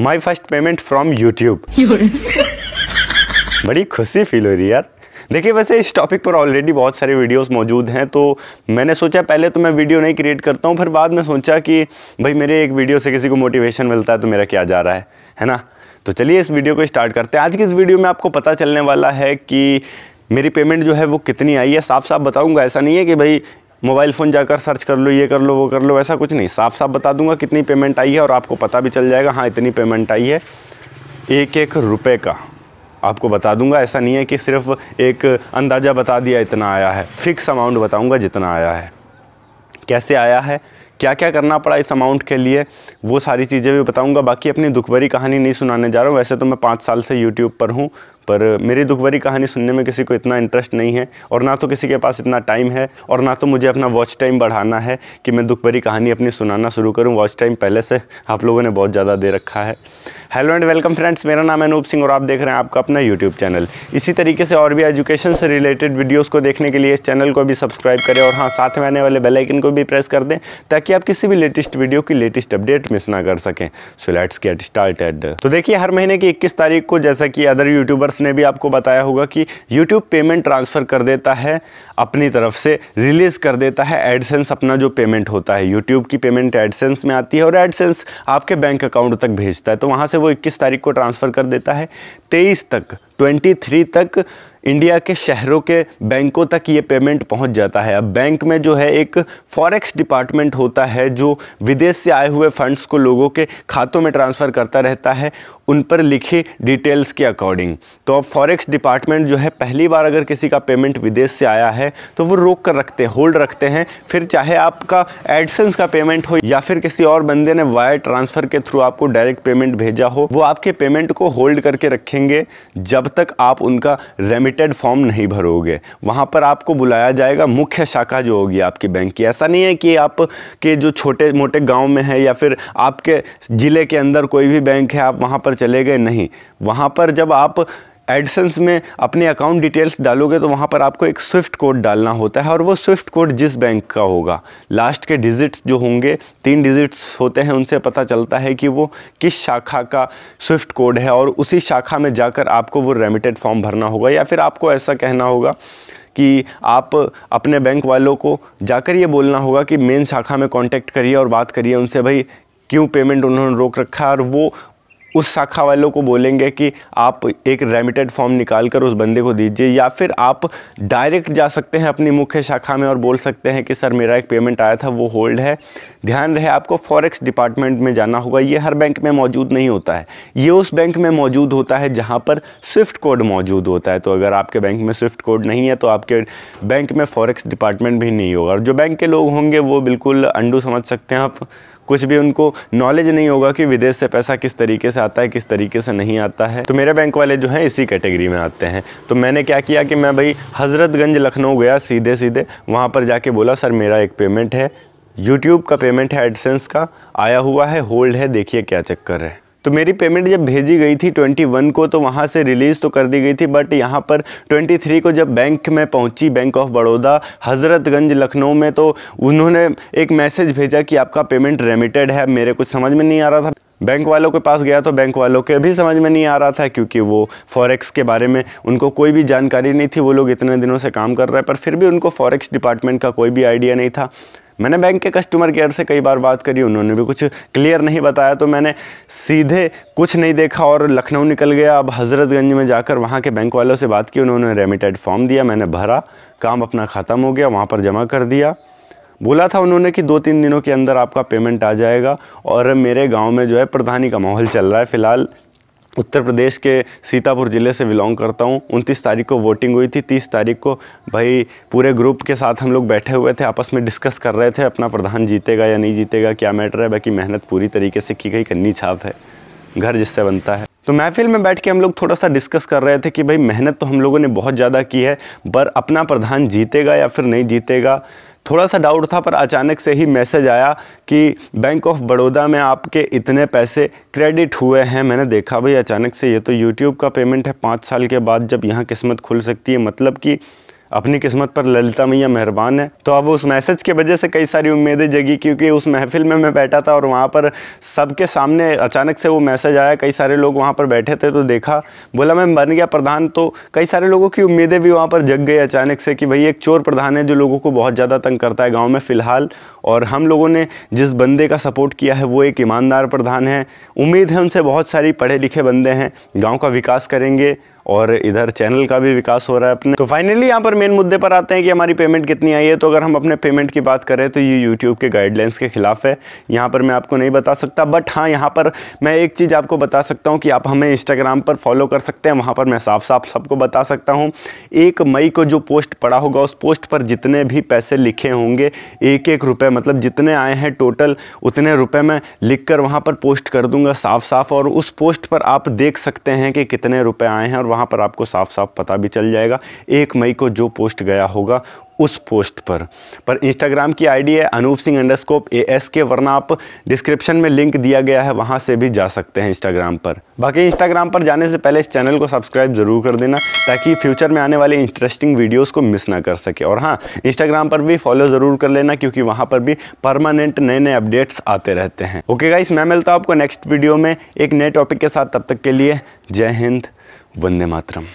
my first payment from YouTube बड़ी खुशी feel हो रही है यार देखिए वैसे इस टॉपिक पर ऑलरेडी बहुत सारे वीडियोस मौजूद हैं तो मैंने सोचा पहले तो मैं वीडियो नहीं क्रिएट करता हूँ फिर बाद में सोचा कि भाई मेरे एक वीडियो से किसी को मोटिवेशन मिलता है तो मेरा क्या जा रहा है है ना तो चलिए इस वीडियो को स्टार्ट करते हैं आज की इस वीडियो में आपको पता चलने वाला है कि मेरी पेमेंट जो है वो कितनी आई है साफ साफ बताऊंगा ऐसा नहीं है कि भाई मोबाइल फ़ोन जाकर सर्च कर लो ये कर लो वो कर लो ऐसा कुछ नहीं साफ साफ बता दूंगा कितनी पेमेंट आई है और आपको पता भी चल जाएगा हाँ इतनी पेमेंट आई है एक एक रुपये का आपको बता दूंगा ऐसा नहीं है कि सिर्फ एक अंदाज़ा बता दिया इतना आया है फ़िक्स अमाउंट बताऊंगा जितना आया है कैसे आया है क्या क्या करना पड़ा इस अमाउंट के लिए वो सारी चीज़ें भी बताऊंगा बाकी अपनी दुख भरी कहानी नहीं सुनाने जा रहा हूँ वैसे तो मैं पाँच साल से यूट्यूब पर हूँ पर मेरी दुख भरी कहानी सुनने में किसी को इतना इंटरेस्ट नहीं है और ना तो किसी के पास इतना टाइम है और ना तो मुझे अपना वॉच टाइम बढ़ाना है कि मैं दुख भरी कहानी अपनी सुनाना शुरू करूँ वॉच टाइम पहले से आप लोगों ने बहुत ज़्यादा दे रखा है हेलो एंड वेलकम फ्रेंड्स मेरा नाम है अनूप सिंह और आप देख रहे हैं आपका अपना यूट्यूब चैनल इसी तरीके से और भी एजुकेशन से रिलेटेड वीडियोज़ को देखने के लिए इस चैनल को भी सब्सक्राइब करें और हाँ साथ में आने वाले बेलाइकन को भी प्रेस कर दें ताकि आप किसी भी लेटेस्ट वीडियो की लेटेस्ट अपडेट मिस ना कर सकें सो लेट्स गेट स्टार्टेड तो देखिए हर महीने की इक्कीस तारीख को जैसा कि अदर यूट्यूबर्स ने भी आपको बताया होगा कि यूट्यूब पेमेंट ट्रांसफ़र कर देता है अपनी तरफ से रिलीज़ कर देता है एडसेंस अपना जो पेमेंट होता है यूट्यूब की पेमेंट एडसेंस में आती है और एडसेंस आपके बैंक अकाउंट तक भेजता है तो वहाँ से वो इक्कीस तारीख को ट्रांसफ़र कर देता है तेईस तक ट्वेंटी थ्री तक इंडिया के शहरों के बैंकों तक ये पेमेंट पहुंच जाता है अब बैंक में जो है एक फॉरेक्स डिपार्टमेंट होता है जो विदेश से आए हुए फंड्स को लोगों के खातों में ट्रांसफ़र करता रहता है उन पर लिखे डिटेल्स के अकॉर्डिंग तो अब फॉरेक्स डिपार्टमेंट जो है पहली बार अगर किसी का पेमेंट विदेश से आया है तो वो रोक कर रखते हैं होल्ड रखते हैं फिर चाहे आपका एडसेंस का पेमेंट हो या फिर किसी और बंदे ने वायर ट्रांसफ़र के थ्रू आपको डायरेक्ट पेमेंट भेजा हो वो आपके पेमेंट को होल्ड करके रखेंगे जब तक आप उनका रेमिटेड फॉर्म नहीं भरोगे वहाँ पर आपको बुलाया जाएगा मुख्य शाखा जो होगी आपकी बैंक की ऐसा नहीं है कि आप के जो छोटे मोटे गाँव में है या फिर आपके ज़िले के अंदर कोई भी बैंक है आप वहाँ पर चले गए नहीं वहाँ पर जब आप एडसेंस में अपने अकाउंट डिटेल्स डालोगे तो वहाँ पर आपको एक स्विफ्ट कोड डालना होता है और वो स्विफ्ट कोड जिस बैंक का होगा लास्ट के डिजिट्स जो होंगे तीन डिजिट्स होते हैं उनसे पता चलता है कि वो किस शाखा का स्विफ्ट कोड है और उसी शाखा में जाकर आपको वो रेमिटेड फॉर्म भरना होगा या फिर आपको ऐसा कहना होगा कि आप अपने बैंक वालों को जाकर ये बोलना होगा कि मेन शाखा में कांटेक्ट करिए और बात करिए उनसे भाई क्यों पेमेंट उन्होंने रोक रखा है और वो उस शाखा वालों को बोलेंगे कि आप एक रेमिटेड फॉर्म निकाल कर उस बंदे को दीजिए या फिर आप डायरेक्ट जा सकते हैं अपनी मुख्य शाखा में और बोल सकते हैं कि सर मेरा एक पेमेंट आया था वो होल्ड है ध्यान रहे आपको फॉरेक्स डिपार्टमेंट में जाना होगा ये हर बैंक में मौजूद नहीं होता है ये उस बैंक में मौजूद होता है जहाँ पर स्विफ्ट कोड मौजूद होता है तो अगर आपके बैंक में स्विफ्ट कोड नहीं है तो आपके बैंक में फॉरेक्स डिपार्टमेंट भी नहीं होगा और जो बैंक के लोग होंगे वो बिल्कुल अंडू समझ सकते हैं आप कुछ भी उनको नॉलेज नहीं होगा कि विदेश से पैसा किस तरीके से आता है किस तरीके से नहीं आता है तो मेरे बैंक वाले जो हैं इसी कैटेगरी में आते हैं तो मैंने क्या किया कि मैं भाई हज़रतगंज लखनऊ गया सीधे सीधे वहाँ पर जाके बोला सर मेरा एक पेमेंट है यूट्यूब का पेमेंट है एडसेंस का आया हुआ है होल्ड है देखिए क्या चक्कर है तो मेरी पेमेंट जब भेजी गई थी 21 को तो वहाँ से रिलीज़ तो कर दी गई थी बट यहाँ पर 23 को जब बैंक में पहुँची बैंक ऑफ बड़ौदा हज़रतगंज लखनऊ में तो उन्होंने एक मैसेज भेजा कि आपका पेमेंट रेमिटेड है मेरे कुछ समझ में नहीं आ रहा था बैंक वालों के पास गया तो बैंक वालों के भी समझ में नहीं आ रहा था क्योंकि वो फॉरेक्स के बारे में उनको कोई भी जानकारी नहीं थी वो लोग इतने दिनों से काम कर रहे हैं पर फिर भी उनको फॉरेक्स डिपार्टमेंट का कोई भी आइडिया नहीं था मैंने बैंक के कस्टमर केयर से कई बार बात करी उन्होंने भी कुछ क्लियर नहीं बताया तो मैंने सीधे कुछ नहीं देखा और लखनऊ निकल गया अब हज़रतगंज में जाकर वहाँ के बैंक वालों से बात की उन्होंने रेमिटेड फॉर्म दिया मैंने भरा काम अपना ख़त्म हो गया वहाँ पर जमा कर दिया बोला था उन्होंने कि दो तीन दिनों के अंदर आपका पेमेंट आ जाएगा और मेरे गांव में जो है प्रधानी का माहौल चल रहा है फ़िलहाल उत्तर प्रदेश के सीतापुर ज़िले से बिलोंग करता हूँ उनतीस तारीख को वोटिंग हुई थी तीस तारीख को भाई पूरे ग्रुप के साथ हम लोग बैठे हुए थे आपस में डिस्कस कर रहे थे अपना प्रधान जीतेगा या नहीं जीतेगा क्या मैटर है बाकी मेहनत पूरी तरीके से की गई कन्नी छाप है घर जिससे बनता है तो महफिल में बैठ के हम लोग थोड़ा सा डिस्कस कर रहे थे कि भाई मेहनत तो हम लोगों ने बहुत ज़्यादा की है पर अपना प्रधान जीतेगा या फिर नहीं जीतेगा थोड़ा सा डाउट था पर अचानक से ही मैसेज आया कि बैंक ऑफ बड़ौदा में आपके इतने पैसे क्रेडिट हुए हैं मैंने देखा भाई अचानक से ये तो यूट्यूब का पेमेंट है पाँच साल के बाद जब यहाँ किस्मत खुल सकती है मतलब कि अपनी किस्मत पर ललिता मैया मेहरबान है तो अब उस मैसेज के वजह से कई सारी उम्मीदें जगी क्योंकि उस महफिल में मैं बैठा था और वहाँ पर सबके सामने अचानक से वो मैसेज आया कई सारे लोग वहाँ पर बैठे थे तो देखा बोला मैं बन गया प्रधान तो कई सारे लोगों की उम्मीदें भी वहाँ पर जग गई अचानक से कि भाई एक चोर प्रधान है जो लोगों को बहुत ज़्यादा तंग करता है गाँव में फ़िलहाल और हम लोगों ने जिस बंदे का सपोर्ट किया है वो एक ईमानदार प्रधान है उम्मीद है उनसे बहुत सारी पढ़े लिखे बंदे हैं गाँव का विकास करेंगे और इधर चैनल का भी विकास हो रहा है अपने तो फाइनली यहाँ पर मेन मुद्दे पर आते हैं कि हमारी पेमेंट कितनी आई है तो अगर हम अपने पेमेंट की बात करें तो ये यूट्यूब के गाइडलाइंस के खिलाफ है यहाँ पर मैं आपको नहीं बता सकता बट हाँ यहाँ पर मैं एक चीज़ आपको बता सकता हूँ कि आप हमें इंस्टाग्राम पर फॉलो कर सकते हैं वहाँ पर मैं साफ साफ सबको बता सकता हूँ एक मई को जो पोस्ट पड़ा होगा उस पोस्ट पर जितने भी पैसे लिखे होंगे एक एक रुपये मतलब जितने आए हैं टोटल उतने रुपये मैं लिख कर वहाँ पर पोस्ट कर दूँगा साफ साफ और उस पोस्ट पर आप देख सकते हैं कि कितने रुपये आए हैं और वहाँ वहाँ पर आपको साफ साफ पता भी चल जाएगा एक मई को जो पोस्ट गया होगा उस पोस्ट पर पर इंस्टाग्राम की आईडी है Anoop Singh underscore A S K वरना आप डिस्क्रिप्शन में लिंक दिया गया है वहाँ से भी जा सकते हैं इंस्टाग्राम पर बाकी इंस्टाग्राम पर जाने से पहले इस चैनल को सब्सक्राइब ज़रूर कर देना ताकि फ्यूचर में आने वाले इंटरेस्टिंग वीडियोज़ को मिस ना कर सके और हाँ इंस्टाग्राम पर भी फॉलो ज़रूर कर लेना क्योंकि वहाँ पर भी परमानेंट नए नए अपडेट्स आते रहते हैं ओके गाइस मैं मिलता हूँ आपको नेक्स्ट वीडियो में एक नए टॉपिक के साथ तब तक के लिए जय हिंद वंदे मातरम